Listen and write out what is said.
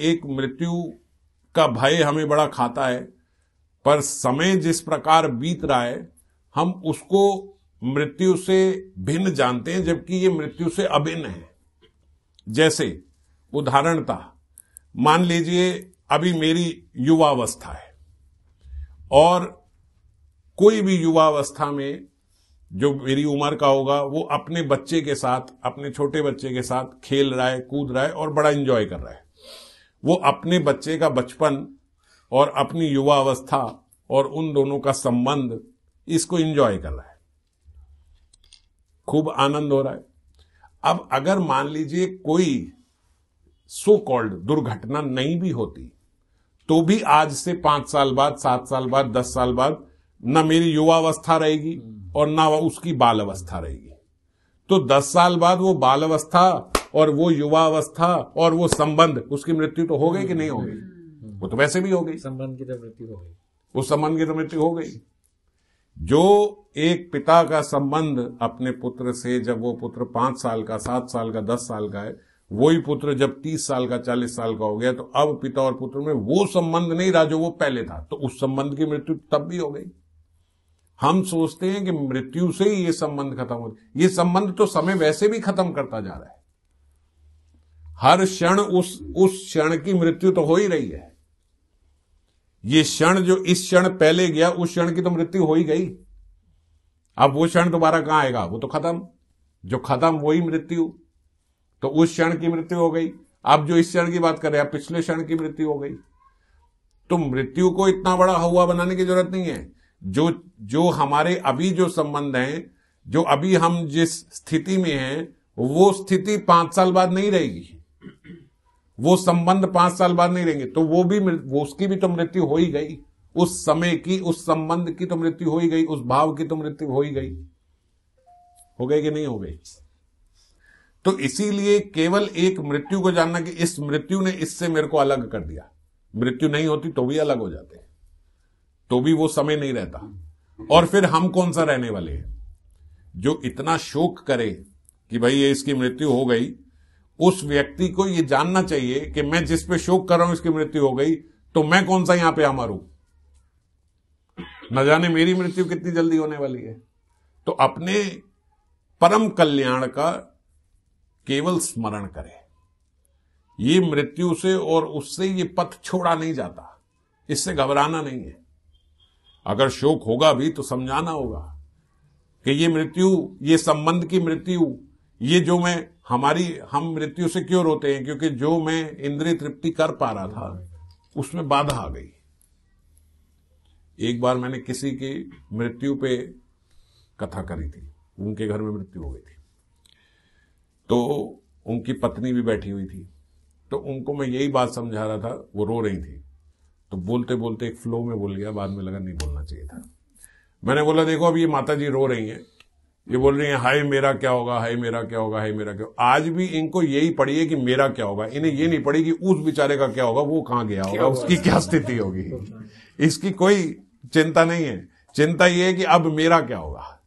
एक मृत्यु का भय हमें बड़ा खाता है पर समय जिस प्रकार बीत रहा है हम उसको मृत्यु से भिन्न जानते हैं जबकि ये मृत्यु से अभिन्न है जैसे उदाहरणता मान लीजिए अभी मेरी युवावस्था है और कोई भी युवावस्था में जो मेरी उम्र का होगा वो अपने बच्चे के साथ अपने छोटे बच्चे के साथ खेल रहा है कूद रहा है और बड़ा एंजॉय कर रहा है वो अपने बच्चे का बचपन और अपनी युवा अवस्था और उन दोनों का संबंध इसको एंजॉय कर रहा है खूब आनंद हो रहा है अब अगर मान लीजिए कोई सो कॉल्ड दुर्घटना नहीं भी होती तो भी आज से पांच साल बाद सात साल बाद दस साल बाद ना मेरी युवा अवस्था रहेगी और ना उसकी बाल अवस्था रहेगी तो दस साल बाद वो बाल अवस्था और वो युवावस्था और वो संबंध उसकी मृत्यु तो हो गई कि नहीं हो गई हम्म। वो तो वैसे भी हो गई संबंध की तो मृत्यु हो गई उस संबंध की तो मृत्यु हो गई जो एक पिता का संबंध अपने पुत्र से जब वो पुत्र पांच साल का सात साल का दस साल का है वही पुत्र जब तीस साल का चालीस साल का हो गया तो अब पिता और पुत्र में वो संबंध नहीं रहा जो वो पहले था तो उस संबंध की मृत्यु तब भी हो गई हम सोचते हैं कि मृत्यु से ही ये संबंध खत्म हो ये संबंध तो समय वैसे भी खत्म करता जा रहा है हर क्षण उस उस क्षण की मृत्यु तो हो ही रही है ये क्षण जो इस क्षण पहले गया उस क्षण की तो मृत्यु हो ही गई अब वो क्षण दोबारा कहां आएगा वो तो खत्म जो खत्म वही मृत्यु तो उस क्षण की मृत्यु हो गई अब जो इस क्षण की बात कर रहे अब पिछले क्षण की मृत्यु हो गई तो मृत्यु को इतना बड़ा हवा बनाने की जरूरत नहीं है जो जो हमारे अभी जो संबंध हैं जो अभी हम जिस स्थिति में हैं वो स्थिति पांच साल बाद नहीं रहेगी वो संबंध पांच साल बाद नहीं रहेंगे तो वो भी वो उसकी भी तो मृत्यु हो ही गई उस समय की उस संबंध की तो मृत्यु हो ही गई उस भाव की तो मृत्यु हो ही गई हो गई कि नहीं हो गई तो इसीलिए केवल एक मृत्यु को जानना कि इस मृत्यु ने इससे मेरे को अलग कर दिया मृत्यु नहीं होती तो भी अलग हो जाते तो भी वो समय नहीं रहता और फिर हम कौन सा रहने वाले हैं जो इतना शोक करे कि भाई ये इसकी मृत्यु हो गई उस व्यक्ति को यह जानना चाहिए कि मैं जिस पे शोक कर रहा हूं इसकी मृत्यु हो गई तो मैं कौन सा यहां पे आ मारू न जाने मेरी मृत्यु कितनी जल्दी होने वाली है तो अपने परम कल्याण का केवल स्मरण करें ये मृत्यु से और उससे ये पथ छोड़ा नहीं जाता इससे घबराना नहीं है अगर शोक होगा भी तो समझाना होगा कि ये मृत्यु ये संबंध की मृत्यु ये जो मैं हमारी हम मृत्यु से क्यों रोते हैं क्योंकि जो मैं इंद्रिय तृप्ति कर पा रहा था उसमें बाधा आ गई एक बार मैंने किसी की मृत्यु पे कथा करी थी उनके घर में मृत्यु हो गई थी तो उनकी पत्नी भी बैठी हुई थी तो उनको मैं यही बात समझा रहा था वो रो रही थी तो बोलते बोलते एक फ्लो में बोल गया बाद में लगा नहीं बोलना चाहिए था मैंने बोला देखो अब ये माता जी रो रही हैं ये बोल रही हैं हाय मेरा क्या होगा हाय मेरा क्या होगा हाय मेरा क्या होगा आज भी इनको यही पड़ी है कि मेरा क्या होगा इन्हें ये नहीं पड़ी कि उस बेचारे का क्या होगा वो कहां गया होगा उसकी क्या स्थिति होगी इसकी कोई चिंता नहीं है चिंता ये है कि अब मेरा क्या होगा